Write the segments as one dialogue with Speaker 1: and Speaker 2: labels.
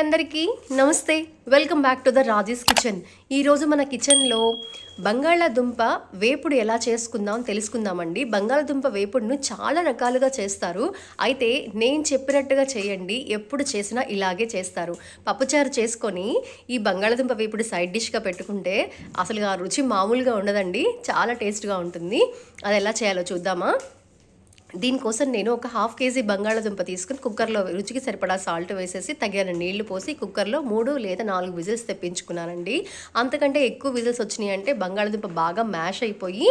Speaker 1: అందరికీ నమస్తే welcome back to the Raji's kitchen ఈరోజు మన కిచెన్లో బంగాళాదుంప వేపుడు ఎలా చేసుకుందాం తెలుసుకుందామండి బంగాళాదుంప వేపుడును చాలా రకాలుగా చేస్తారు అయితే నేను చెప్పినట్టుగా చేయండి ఎప్పుడు చేసినా ఇలాగే చేస్తారు పప్పుచారు చేసుకొని ఈ బంగాళాదుంప వేపుడు సైడ్ డిష్గా పెట్టుకుంటే అసలు ఆ రుచి మామూలుగా ఉండదండి చాలా టేస్ట్గా ఉంటుంది అది ఎలా చేయాలో చూద్దామా దీనికోసం నేను ఒక హాఫ్ కేజీ బంగాళాదుంప తీసుకుని కుక్కర్లో రుచికి సరిపడా సాల్ట్ వేసేసి తగిన నీళ్లు పోసి కుక్కర్లో మూడు లేదా నాలుగు విజిల్స్ తెప్పించుకున్నానండి అంతకంటే ఎక్కువ విజిల్స్ వచ్చినాయి అంటే బంగాళాదుంప బాగా మ్యాష్ అయిపోయి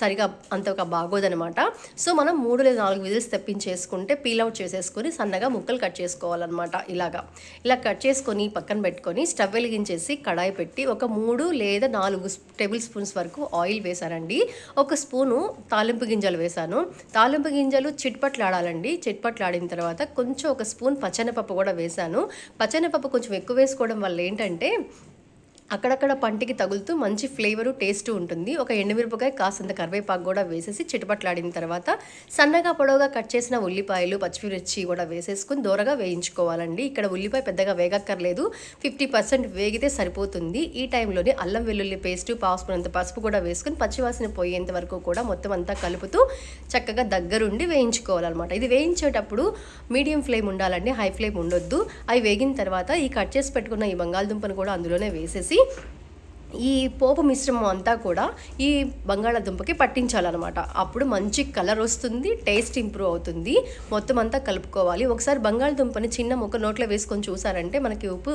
Speaker 1: సరిగా అంతగా బాగోదనమాట సో మనం మూడు లేదా నాలుగు విజిల్స్ తెప్పించేసుకుంటే పీల్ అవుట్ చేసేసుకొని సన్నగా ముక్కలు కట్ చేసుకోవాలన్నమాట ఇలాగా ఇలా కట్ చేసుకొని పక్కన పెట్టుకొని స్టవ్ వెలిగించేసి కడాయి పెట్టి ఒక మూడు లేదా నాలుగు టేబుల్ స్పూన్స్ వరకు ఆయిల్ వేశానండి ఒక స్పూను తాలింపు గింజలు వేశాను తాలింపు గింజలు చిట్పట్లాడాలండి చిట్పట్లాడిన తర్వాత కొంచెం ఒక స్పూన్ పచ్చనపప్పు కూడా వేశాను పచ్చనపప్పు కొంచెం ఎక్కువ వేసుకోవడం వల్ల ఏంటంటే అక్కడక్కడ పంటికి తగులుతూ మంచి ఫ్లేవరు టేస్ట్ ఉంటుంది ఒక ఎండుమిరపకాయ కాసంత కరివేపాకు కూడా వేసేసి చిటపట్లాడిన తర్వాత సన్నగా పొడవుగా కట్ చేసిన ఉల్లిపాయలు పచ్చిమిర్చి కూడా వేసేసుకుని దూరగా వేయించుకోవాలండి ఇక్కడ ఉల్లిపాయ పెద్దగా వేగక్కర్లేదు ఫిఫ్టీ పర్సెంట్ వేగితే సరిపోతుంది ఈ టైంలోనే అల్లం వెల్లుల్లి పేస్ట్ పాసుకున్నంత పసుపు కూడా వేసుకుని పచ్చివాసన పోయేంత వరకు కూడా మొత్తం అంతా కలుపుతూ చక్కగా దగ్గరుండి వేయించుకోవాలన్నమాట ఇది వేయించేటప్పుడు మీడియం ఫ్లేమ్ ఉండాలండి హై ఫ్లేమ్ ఉండొద్దు అవి వేగిన తర్వాత ఈ కట్ చేసి పెట్టుకున్న ఈ బంగాళదుంపను కూడా అందులోనే వేసేసి వేసి ఈ పోపు మిశ్రమం అంతా కూడా ఈ బంగాళాదుంపకి పట్టించాలన్నమాట అప్పుడు మంచి కలర్ వస్తుంది టేస్ట్ ఇంప్రూవ్ అవుతుంది మొత్తం అంతా కలుపుకోవాలి ఒకసారి బంగాళాదుంపని చిన్న ముక్క నోట్లో వేసుకొని చూసారంటే మనకి ఉప్పు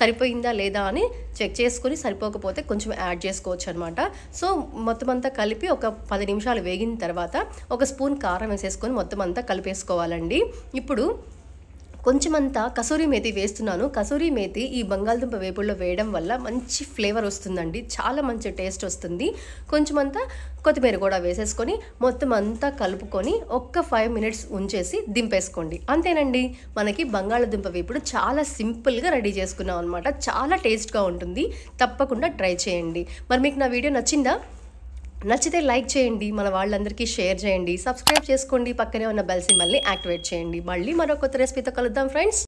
Speaker 1: సరిపోయిందా లేదా అని చెక్ చేసుకొని సరిపోకపోతే కొంచెం యాడ్ చేసుకోవచ్చు అనమాట సో మొత్తం అంతా కలిపి ఒక పది నిమిషాలు వేగిన తర్వాత ఒక స్పూన్ కారం వేసేసుకొని మొత్తం అంతా కలిపేసుకోవాలండి ఇప్పుడు కొంచెమంతా కసూరి మేతి వేస్తున్నాను కసూరి మేతి ఈ బంగాళదుంప వేపుల్లో వేయడం వల్ల మంచి ఫ్లేవర్ వస్తుందండి చాలా మంచి టేస్ట్ వస్తుంది కొంచెమంతా కొత్తిమీర కూడా వేసేసుకొని మొత్తం అంతా కలుపుకొని ఒక్క ఫైవ్ మినిట్స్ ఉంచేసి దింపేసుకోండి అంతేనండి మనకి బంగాళదుంప వేపుడు చాలా సింపుల్గా రెడీ చేసుకున్నాం అనమాట చాలా టేస్ట్గా ఉంటుంది తప్పకుండా ట్రై చేయండి మరి మీకు నా వీడియో నచ్చిందా నచ్చితే లైక్ చేయండి మన వాళ్ళందరికీ షేర్ చేయండి సబ్స్క్రైబ్ చేసుకోండి పక్కనే ఉన్న బెల్ సింబల్ని యాక్టివేట్ చేయండి మళ్ళీ మరో కొత్త రెసిపీతో కలుద్దాం ఫ్రెండ్స్